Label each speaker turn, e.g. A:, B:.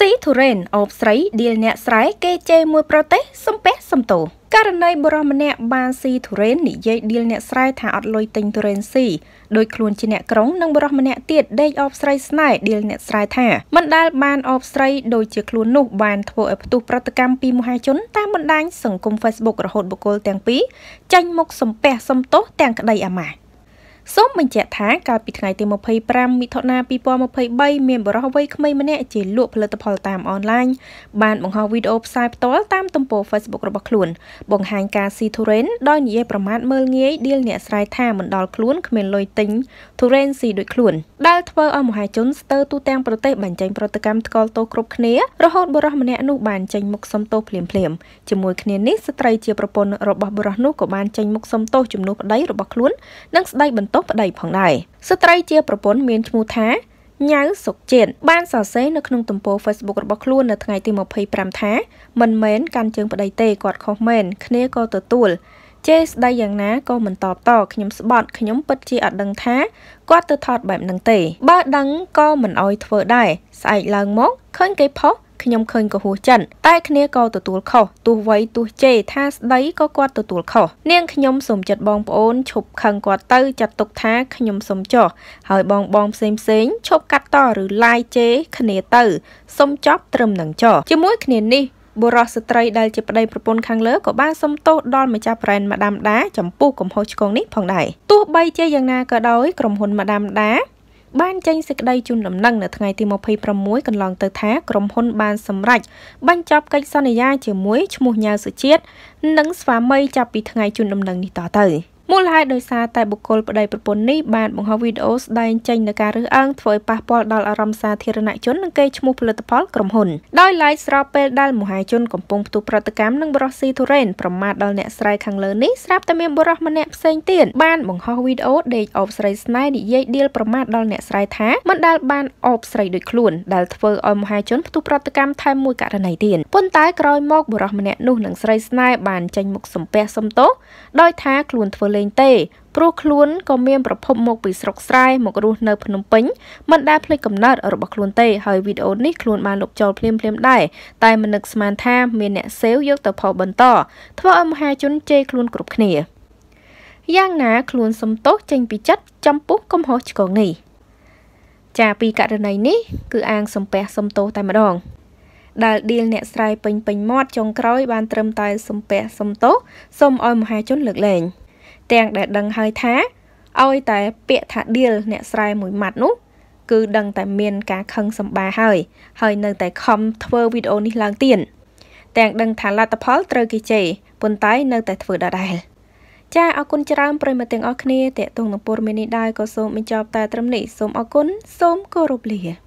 A: ស៊ីធូរ៉េនអូបស្រីឌីលអ្នកស្រែគេជេរមួយប្រទេសសំពះសំទោករណីបរិមម្នាក់បានស៊ីធូរ៉េននិយាយឌីលអ្នកស្រែថាអត់លុយទិញធូរ៉េនស៊ីដោយខ្លួនជាអ្នកក្រុងនិងបរិមម្នាក់ទៀតដេកអូបស្រីស្នេហ៍ឌីលអ្នកស្រែថាមិនដែលបានអូបស្រីដោយជាខ្លួននោះបានធ្វើឲ្យផ្ទុះប្រតិកម្មពីមហាជនតាមបណ្ដាញសង្គម Facebook រហូតបុគ្គលទាំងពីរចាញ់មុខសំពះសំទោសទាំងក្តីអាម៉ាស់សូមបញ្ជាក់ថាកាលពីថ្ងៃទី25មិថុនា2023មានបរិះវ័យក្មេងម្នាក់ជា លក់ផលិតផលតាមអនឡាញបានបង្ហោះវីដេអូផ្សាយផ្ទាល់តាមទំព័រ Facebook របស់ខ្លួនបង្ហាញការស៊ីធូរ៉េនដោយនិយាយប្រមាថមើលងាយដៀលអ្នកស្រ័យថាមិនដល់ខ្លួនគ្មានលុយទិញធូរ៉េនស៊ីដូចខ្លួនដែលធ្វើឲ្យមហាជនស្ទើរទូទាំងប្រទេសបញ្ចេញប្រតិកម្មថ្កោលទោសគ្រប់គ្នារហូតបរិះម្នាក់នោះបានចេញមុខសុំទោសភ្លាមៗជាមួយគ្នានេះស្ត្រីជាប្រពន្ធរបស់បរិះនោះក៏បានចេញមុខសុំទោសជំនួសប្តីរបស់ខ្លួននិងស្ដីបន្ទទោសប្តីផងដែរស្ត្រីជាប្រពន្ធមានឈ្មោះថាញ៉ៅសុកជាតិបានសរសេរនៅក្នុងទំព័រ Facebook របស់ខ្លួននៅថ្ងៃទី25ថាមិនមែនកាន់ជើងប្តីទេគាត់ខុសមែនគ្នាក៏ទទួលជេស្ដីយ៉ាងណាក៏មិនតបតខ្ញុំស្បត់ខ្ញុំពិតជាអត់ដឹងថាគាត់ទៅថតបែបហ្នឹងទេបើដឹងក៏មិនអោយធ្វើដែរស្អែកឡើងមកឃើញគេផុសខ្ញុំឃើញកុហកចិនតែគ្នាក៏ទទួលខុសទោះវ័យទោះជេរថាស្ដីក៏គាត់ទទួលខុសនាងខ្ញុំសូមចិត្តបងប្អូនឈប់ខឹងគាត់ទៅចាត់ទុកថាខ្ញុំសូមចោះហើយបងបងផ្សេងផ្សេងឈប់កាត់តឬឡាយជេរគ្នាទៅសូមចប់ត្រឹមនឹងចោះជាមួយគ្នានេះបុរសស្ត្រីដែលជាប្តីប្រពន្ធខាងលើក៏បានសុំទោសដល់ម្ចាស់ប្រែនម៉ាដាមដាចំពោះកំហុសឆ្គងនេះផងដែរទោះបីជាយ៉ាងណាក៏ដោយក្រុមហ៊ុនម៉ាដាមដាបានចេញសេចក្តីជូនដំណឹងនៅថ្ងៃទី26កន្លងទៅថាក្រុមហ៊ុនបានសម្រេចបញ្ចប់កិច្ចសន្យាជាមួយឈ្មោះញ៉ៅសុជាតិនិងស្វាមីចាប់ពីថ្ងៃជូនដំណឹងនេះតទៅ។មូលហេតុដោយសារតែបុគ្គលប្តីប្រពន្ធនេះបានបង្ហោះវីដេអូស្ដែងចេញនូវការរើសអើងធ្វើឲ្យប៉ះពាល់ដល់អារម្មណ៍សាធារណជននិងកេរ្តិ៍ឈ្មោះផលិតផលក្រុមហ៊ុនដោយឡែកស្របពេលដែលមហាជនកំពុងផ្ទុះប្រតិកម្មនឹងបរិសស៊ីធូរ៉េនប្រមាថដល់អ្នកស្រែខាងលើនេះស្រាប់តែមានបរិសម្នាក់ផ្សេងទៀតបានបង្ហោះវីដេអូដេកអបស្រីស្នេហ៍និយាយដៀលប្រមាថដល់អ្នកស្រែថាមិនដែលបានអបស្រីដូចខ្លួនដែលធ្វើឲ្យមហាជនផ្ទុះប្រតិកម្មថែមមួយករណីទៀតប៉ុន្តែក្រោយមកបរិសម្នាក់នោះនឹងស្រីស្នេហ៍បានចេញមុខសំពះសុំទោសដោយថាខ្លួនធ្វើលេងទេព្រោះខ្លួនក៏មានប្រភពមកពីស្រុកស្រែមករស់នៅភ្នំពេញមិនដែលភ្លេចកំណត់របស់ខ្លួនទេហើយវីដេអូនេះខ្លួនបានលុបចោលភ្លាមៗដែរតែមិននឹកស្មានថាមានអ្នកសេវយកទៅផលបន្តធ្វើឲ្យមហាជនជេរខ្លួនគ្រប់គ្នាយ៉ាងណាខ្លួនសំទោសចេញពីចិត្តចំពោះកំហុសឆ្គងនេះ ចាពីករណីនេះ គឺអាងសំពះសំទោសតែម្ដង ដែលឌីលអ្នកស្រ័យពេញពេញមាត់ចុងក្រោយបានត្រឹមតែសំពះសំទោសសូមឲ្យមហាជនលើកលែង។ទាំងដែលដឹងហើយថាឲ្យតែពាក្យថាដៀលអ្នកស្រែមួយម៉ាត់នោះគឺដឹងតែមានការខឹងសម្បាហើយហើយនៅ តែខំធ្វើវីដេអូនេះឡើងទៀតទាំងដឹងថាលទ្ធផលត្រូវគេជេរប៉ុន្តែនៅ តែធ្វើដដែលចាអរគុណច្រើនប្រិយមិត្តទាំងអស់គ្នាតេតងនឹងព័ត៌មាននេះដែរក៏សូមបញ្ចប់តែត្រឹមនេះសូមអរគុណសូមគោរពលា